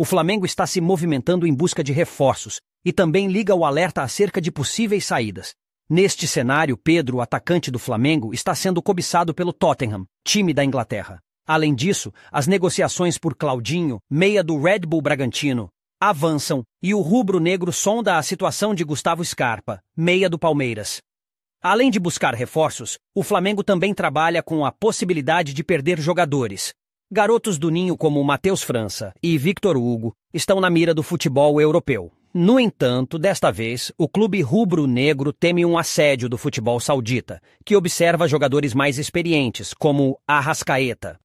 O Flamengo está se movimentando em busca de reforços e também liga o alerta acerca de possíveis saídas. Neste cenário, Pedro, atacante do Flamengo, está sendo cobiçado pelo Tottenham, time da Inglaterra. Além disso, as negociações por Claudinho, meia do Red Bull Bragantino, avançam e o rubro-negro sonda a situação de Gustavo Scarpa, meia do Palmeiras. Além de buscar reforços, o Flamengo também trabalha com a possibilidade de perder jogadores, Garotos do Ninho como Matheus França e Victor Hugo estão na mira do futebol europeu. No entanto, desta vez, o clube rubro-negro teme um assédio do futebol saudita, que observa jogadores mais experientes, como Arrascaeta.